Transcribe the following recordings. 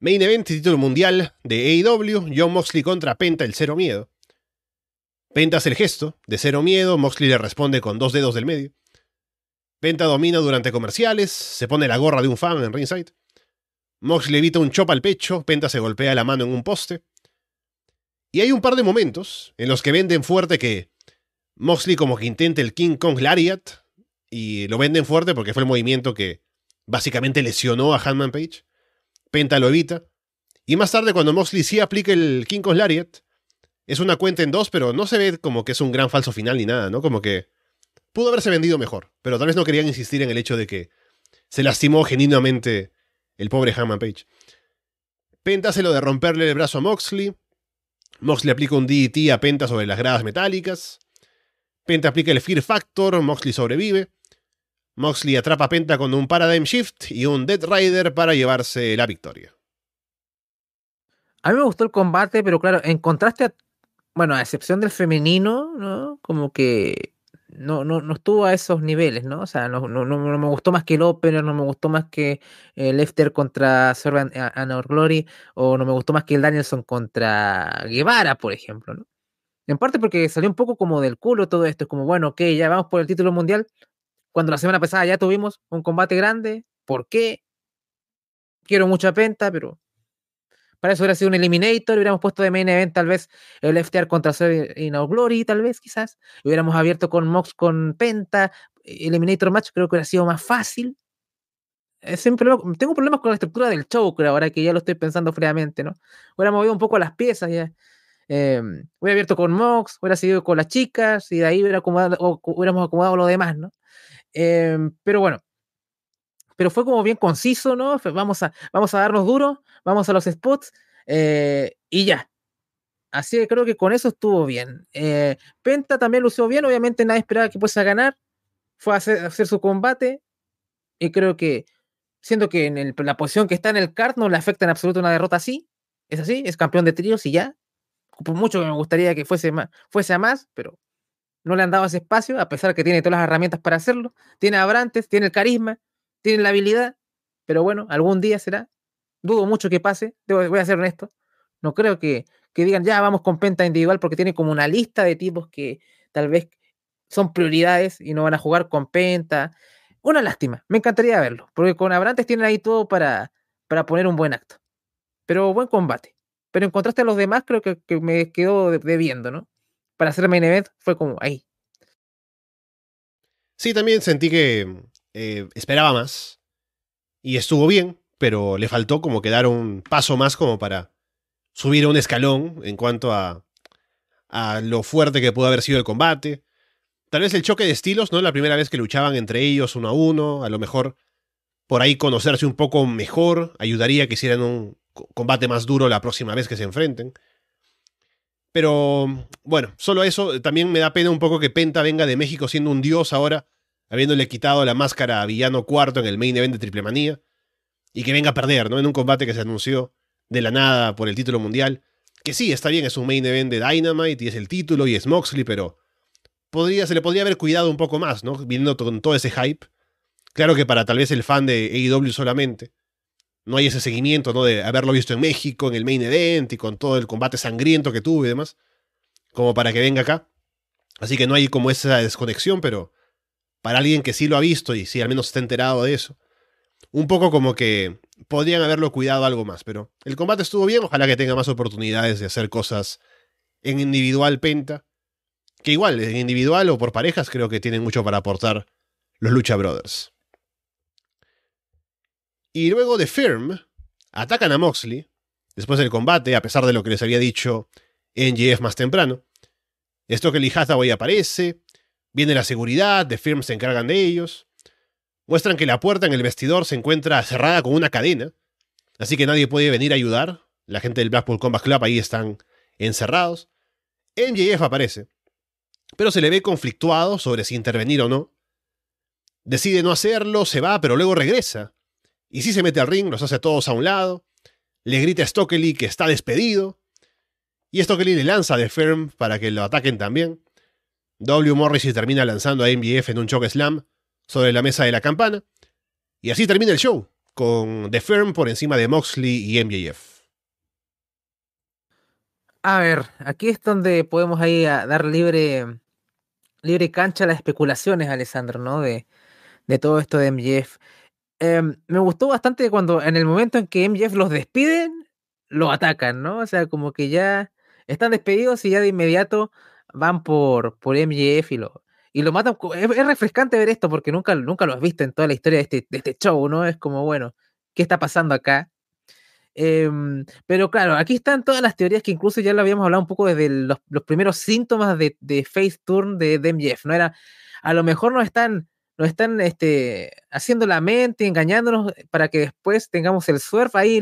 Main Event título mundial de AEW, John Moxley contra Penta el Cero Miedo. Penta hace el gesto de Cero Miedo, Moxley le responde con dos dedos del medio. Penta domina durante comerciales, se pone la gorra de un fan en ringside. Moxley evita un chop al pecho, Penta se golpea la mano en un poste. Y hay un par de momentos en los que venden fuerte que Moxley como que intenta el King Kong Lariat y lo venden fuerte porque fue el movimiento que básicamente lesionó a Hanman Page. Penta lo evita. Y más tarde, cuando Moxley sí aplica el King Lariat, es una cuenta en dos, pero no se ve como que es un gran falso final ni nada, ¿no? Como que pudo haberse vendido mejor, pero tal vez no querían insistir en el hecho de que se lastimó genuinamente el pobre Hammond Page. Penta hace lo de romperle el brazo a Moxley. Moxley aplica un DDT e a Penta sobre las gradas metálicas. Penta aplica el Fear Factor, Moxley sobrevive. Moxley atrapa Penta con un Paradigm Shift y un Dead Rider para llevarse la victoria. A mí me gustó el combate, pero claro, en contraste a, bueno, a excepción del femenino, ¿no? Como que no, no, no estuvo a esos niveles, ¿no? O sea, no, no, me gustó más que el Opener, no me gustó más que el eh, Lefter contra Sorban Anor Glory, o no me gustó más que el Danielson contra Guevara, por ejemplo, ¿no? En parte porque salió un poco como del culo todo esto, es como, bueno, ok, ya vamos por el título mundial, cuando la semana pasada ya tuvimos un combate grande, ¿por qué? Quiero mucha penta, pero para eso hubiera sido un Eliminator, hubiéramos puesto de main event tal vez el FTR contra y No Glory, tal vez, quizás. Hubiéramos abierto con Mox con Penta, Eliminator Match, creo que hubiera sido más fácil. Eh, Siempre tengo problemas con la estructura del Choker ahora que ya lo estoy pensando fríamente, ¿no? Hubiéramos movido un poco las piezas ya. Eh, hubiera abierto con Mox, hubiera sido con las chicas y de ahí hubiera acomodado, hubiéramos acomodado lo demás, ¿no? Em, pero bueno, pero fue como bien conciso, ¿no? Vamos a, vamos a darnos duro, vamos a los spots eh, y ya. Así que creo que con eso estuvo bien. Eh, Penta también lo lució bien, obviamente nadie esperaba que fuese a ganar, fue a hacer, su combate y creo que, siendo que en la posición que está en el card no le afecta en absoluto una derrota así, es así, es campeón de tríos y ya. Por mucho que me gustaría que fuese, más, fuese a más, pero no le han dado ese espacio, a pesar que tiene todas las herramientas para hacerlo. Tiene Abrantes, tiene el carisma, tiene la habilidad, pero bueno, algún día será. Dudo mucho que pase, voy a ser honesto. No creo que, digan, ya vamos con penta individual, porque tiene como una lista de tipos que tal vez son prioridades y no van a jugar con penta. Una lástima, me encantaría verlo, porque con Abrantes tienen ahí todo para, para poner un buen acto. Pero buen combate. Pero en contraste a los demás, creo que, que me quedo debiendo, ¿no? para hacer main event fue como ahí. Sí, también sentí que mm, eh, esperaba más y estuvo bien, pero le faltó como que dar un paso más como para subir un escalón en cuanto a, a lo fuerte que pudo haber sido el combate. Tal vez el choque de estilos, ¿no? La primera vez que luchaban entre ellos uno a uno, a lo mejor por ahí conocerse un poco mejor ayudaría que hicieran un combate más duro la próxima vez que se enfrenten. Pero bueno, solo eso. También me da pena un poco que Penta venga de México siendo un dios ahora, habiéndole quitado la máscara a Villano Cuarto en el main event de Triple Manía. Y que venga a perder, ¿no? En un combate que se anunció de la nada por el título mundial. Que sí, está bien, es un main event de Dynamite y es el título y es Moxley, pero podría, se le podría haber cuidado un poco más, ¿no? Viendo con todo ese hype. Claro que para tal vez el fan de AEW solamente, no hay ese seguimiento, ¿no? De haberlo visto en México, en el main event y con todo el combate sangriento que tuve y demás, como para que venga acá. Así que no hay como esa desconexión, pero para alguien que sí lo ha visto y sí al menos está enterado de eso, un poco como que podrían haberlo cuidado algo más, pero el combate estuvo bien, ojalá que tenga más oportunidades de hacer cosas en individual penta, que igual, en individual o por parejas creo que tienen mucho para aportar los Lucha Brothers. Y luego de Firm atacan a Moxley, después del combate, a pesar de lo que les había dicho NGF más temprano. Esto que Lee Hathaway aparece, viene la seguridad, de Firm se encargan de ellos. Muestran que la puerta en el vestidor se encuentra cerrada con una cadena, así que nadie puede venir a ayudar. La gente del Blackpool Combat Club ahí están encerrados. MJF aparece, pero se le ve conflictuado sobre si intervenir o no. Decide no hacerlo, se va, pero luego regresa y si se mete al ring, los hace todos a un lado, le grita a Stokely que está despedido, y Stokely le lanza de Firm para que lo ataquen también. W. Morris y termina lanzando a MJF en un choke slam sobre la mesa de la campana, y así termina el show, con The Firm por encima de Moxley y MJF. A ver, aquí es donde podemos ahí ah, dar libre, libre cancha a las especulaciones, Alessandro, ¿no? De, de todo esto de MJF. Em, me gustó bastante cuando en el momento en que MJF los despiden, lo atacan, ¿no? O sea, como que ya están despedidos y ya de inmediato van por, por MJF y lo, matan. Es, refrescante ver esto porque nunca, nunca lo has visto en toda la historia de este, este show, ¿no? Es como, bueno, ¿qué está pasando acá? Em, pero claro, aquí están todas las teorías que incluso ya lo habíamos hablado un poco desde los, primeros síntomas de, de Face Turn de, de MJF, ¿no? Era, a lo mejor no están nos están este, haciendo la mente, engañándonos eh, para que después tengamos el surf ahí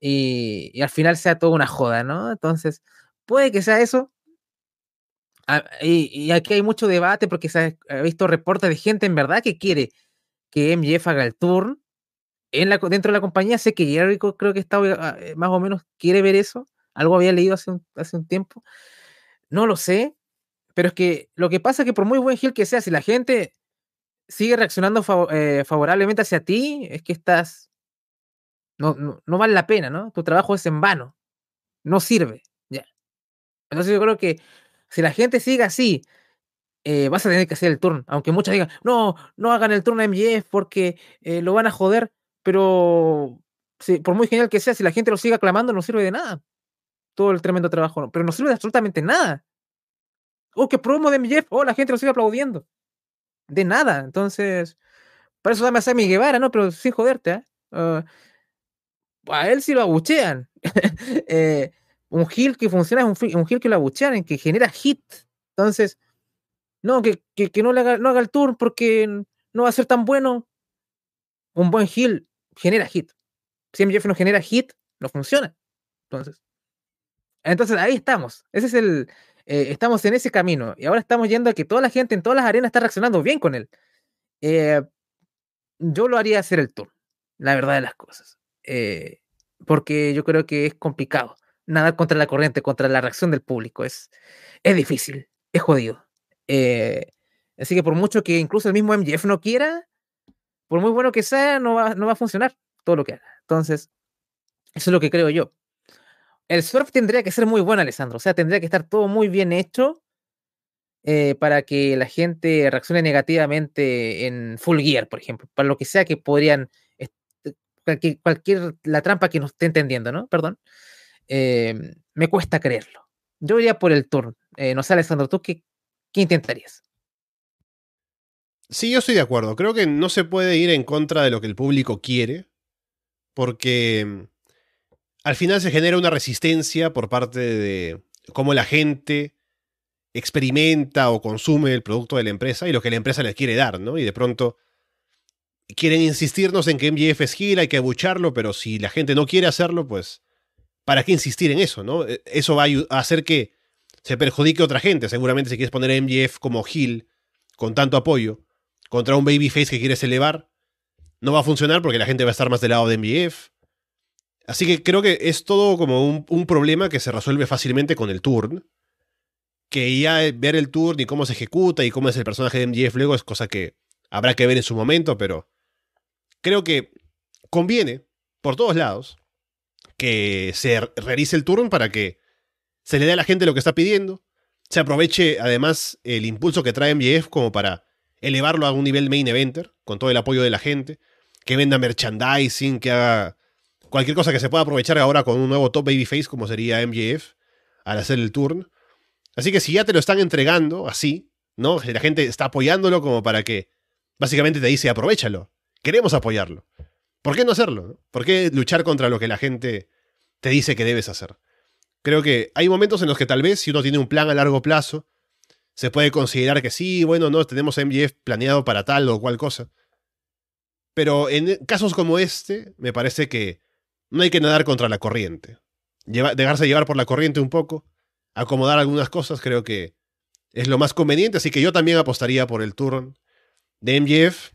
y, al final sea toda una joda, ¿no? Entonces, puede que sea eso. Ah, y, aquí hay mucho debate porque he ha, visto reportes de gente en verdad que quiere que MJF haga el turn en la, dentro de la compañía. Sé que Jericho creo que está eh, más o menos quiere ver eso. Algo había leído hace un, hace un tiempo. No lo sé. Pero es que lo que pasa es que por muy buen heel que sea, si la gente sigue reaccionando eh, favorablemente hacia ti, es que estás. No, no, vale la pena, ¿no? Tu trabajo es en vano. No sirve. Ya. Entonces yo creo que si la gente sigue así, eh, vas a tener que hacer el turno. Aunque muchas digan, no, no hagan el turno a MJF porque eh, lo van a joder. Pero por muy genial que sea, si la gente lo sigue aclamando, no sirve de nada. Todo el tremendo trabajo, no. pero no sirve de absolutamente nada. Oh, qué promo de MJF, oh, la gente lo sigue aplaudiendo de nada. Entonces, para eso dame a Sammy Guevara, ¿no? Pero sin joderte, ¿eh? Ah, a él sí lo abuchean. Eh, un heal que funciona es un, un que lo abuchean, que genera hit. Entonces, no, que, que, no, haga, no haga el turn, porque no va a ser tan bueno. Un buen heal genera hit. Si MJF no genera hit, no funciona. Entonces, entonces ahí estamos. Ese es el, eh, estamos en ese camino y ahora estamos yendo a que toda la gente en todas las arenas está reaccionando bien con él. Eh, yo lo haría hacer el tour, la verdad de las cosas, eh, porque yo creo que es complicado nada contra la corriente, contra la reacción del público. Es, es difícil, es jodido. así que por mucho que incluso el mismo MJF no quiera, por muy bueno que sea, no va, no va a funcionar todo lo que haga. Entonces, eso es lo que creo yo el surf tendría que ser muy bueno, Alessandro. O sea, tendría que estar todo muy bien hecho eh, para que la gente reaccione negativamente en Full Gear, por ejemplo. Para lo que sea que podrían. Cualquier, cualquier la trampa que nos esté entendiendo, ¿no? Perdón. Em, me cuesta creerlo. Yo iría por el turn. Eh, no sé, Alessandro, ¿tú qué intentarías? Sí, yo estoy de acuerdo. Creo que no se puede ir en contra de lo que el público quiere, porque al final se genera una resistencia por parte de cómo la gente experimenta o consume el producto de la empresa y lo que la empresa les quiere dar, ¿no? Y de pronto quieren insistirnos en que MJF es gil hay que abucharlo, pero si la gente no quiere hacerlo, pues ¿para qué insistir en eso, no? E, eso va a hacer que se perjudique a otra gente. Seguramente si quieres poner a MJF como gil con tanto apoyo contra un babyface que quieres elevar, no va a funcionar porque la gente va a estar más del lado de MJF. Así que creo que es todo como un, problema que se resuelve fácilmente con el turn. Que ya ver el turn y cómo se ejecuta y cómo es el personaje de MJF luego es cosa que habrá que ver en su momento, pero creo que conviene, por todos lados, que se realice el turn para que se le dé a la gente lo que está pidiendo, se aproveche además el impulso que trae MJF como para elevarlo a un nivel main eventer, con todo el apoyo de la gente, que venda merchandising, que haga cualquier cosa que se pueda aprovechar ahora con un nuevo top babyface como sería MJF al hacer el turn. Así que si ya te lo están entregando así, ¿no? La gente está apoyándolo como para que básicamente te dice aprovechalo. Queremos apoyarlo. ¿Por qué no hacerlo? ¿Por qué luchar contra lo que la gente te dice que debes hacer? Creo que hay momentos en los que tal vez si uno tiene un plan a largo plazo, se puede considerar que sí, bueno, no, tenemos MJF planeado para tal o cual cosa. Pero en casos como este, me parece que no hay que nadar contra la corriente. Lleva, dejarse llevar por la corriente un poco, acomodar algunas cosas, creo que es lo más conveniente. Así que yo también apostaría por el turn de MJF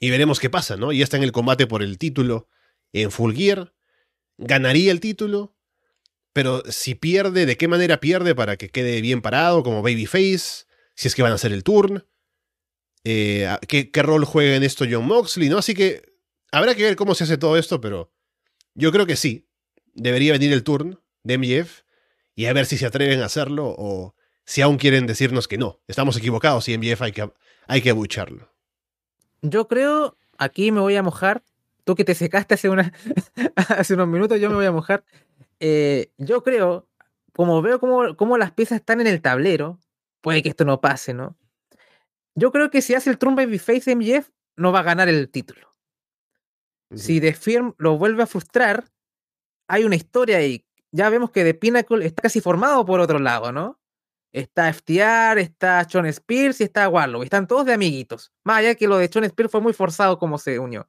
y veremos qué pasa, ¿no? Ya está en el combate por el título en Full Gear. Ganaría el título, pero si pierde, ¿de qué manera pierde para que quede bien parado como Babyface? Si es que van a hacer el turn. Eh, ¿qué, ¿qué, rol juega en esto John Moxley, ¿no? Así que habrá que ver cómo se hace todo esto, pero yo creo que sí. Debería venir el turn de MJF y a ver si se atreven a hacerlo o si aún quieren decirnos que no, estamos equivocados y MJF hay que, hay que abucharlo. Yo creo, aquí me voy a mojar, tú que te secaste hace, hace unos minutos, yo me voy a mojar. Eh, yo creo, como veo cómo, cómo, las piezas están en el tablero, puede que esto no pase, ¿no? Yo creo que si hace el Trump Babyface MJF, no va a ganar el título. Si The Firm lo vuelve a frustrar, hay una historia ahí. Ya vemos que The Pinnacle está casi formado por otro lado, ¿no? Está FTR, está Sean Spears y está Warlock, Están todos de amiguitos. Más allá que lo de Sean Spears fue muy forzado como se unió.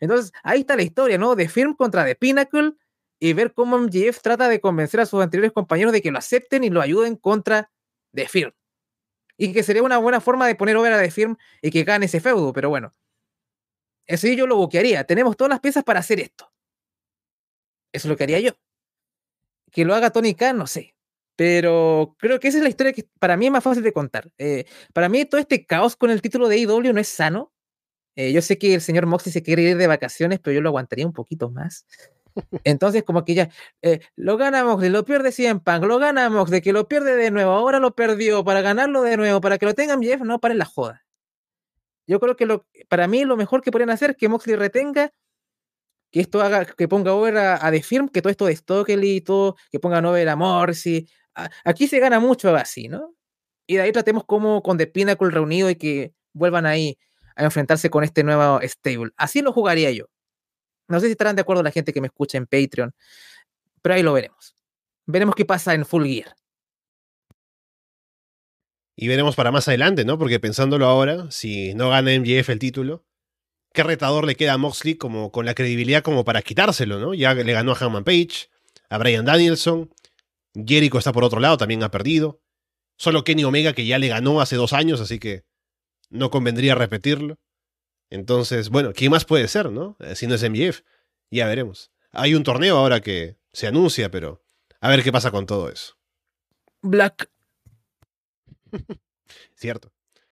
Entonces, ahí está la historia, ¿no? De Firm contra The Pinnacle y ver cómo MJF trata de convencer a sus anteriores compañeros de que lo acepten y lo ayuden contra The Firm. Y que sería una buena forma de poner obra a The Firm y que gane ese feudo, pero bueno. Eso yo lo boquearía. Tenemos todas las piezas para hacer esto. Eso es lo que haría yo. Que lo haga Tony Khan, no sé. Pero creo que esa es la historia que para mí es más fácil de contar. Eh, para mí todo este caos con el título de IW e no es sano. Eh, yo sé que el señor Moxley se quiere ir de vacaciones, pero yo lo aguantaría un poquito más. Entonces, como que ya, eh, lo gana Moxley, lo pierde Cien lo gana Moxley, que lo pierde de nuevo, ahora lo perdió, para ganarlo de nuevo, para que lo tengan Jeff, no para la joda. Yo creo que lo, para mí lo mejor que podrían hacer es que Moxley retenga, que esto haga, que ponga over a, The Firm, que todo esto de Stokely y todo, que ponga over a Morsi. aquí se gana mucho así, ¿no? Y de ahí tratemos como con The Pinnacle reunido y que vuelvan ahí a enfrentarse con este nuevo stable. Así lo jugaría yo. No sé si estarán de acuerdo la gente que me escucha en Patreon, pero ahí lo veremos. Veremos qué pasa en Full Gear. Y veremos para más adelante, ¿no? Porque pensándolo ahora, si no gana MJF el título, qué retador le queda a Moxley como, con la credibilidad como para quitárselo, ¿no? Ya le ganó a Hammond Page, a Brian Danielson, Jericho está por otro lado, también ha perdido. Solo Kenny Omega, que ya le ganó hace dos años, así que no convendría repetirlo. Entonces, bueno, ¿quién más puede ser, no? Eh, si no es MJF, ya veremos. Hay un torneo ahora que se anuncia, pero a ver qué pasa con todo eso. Black Cierto.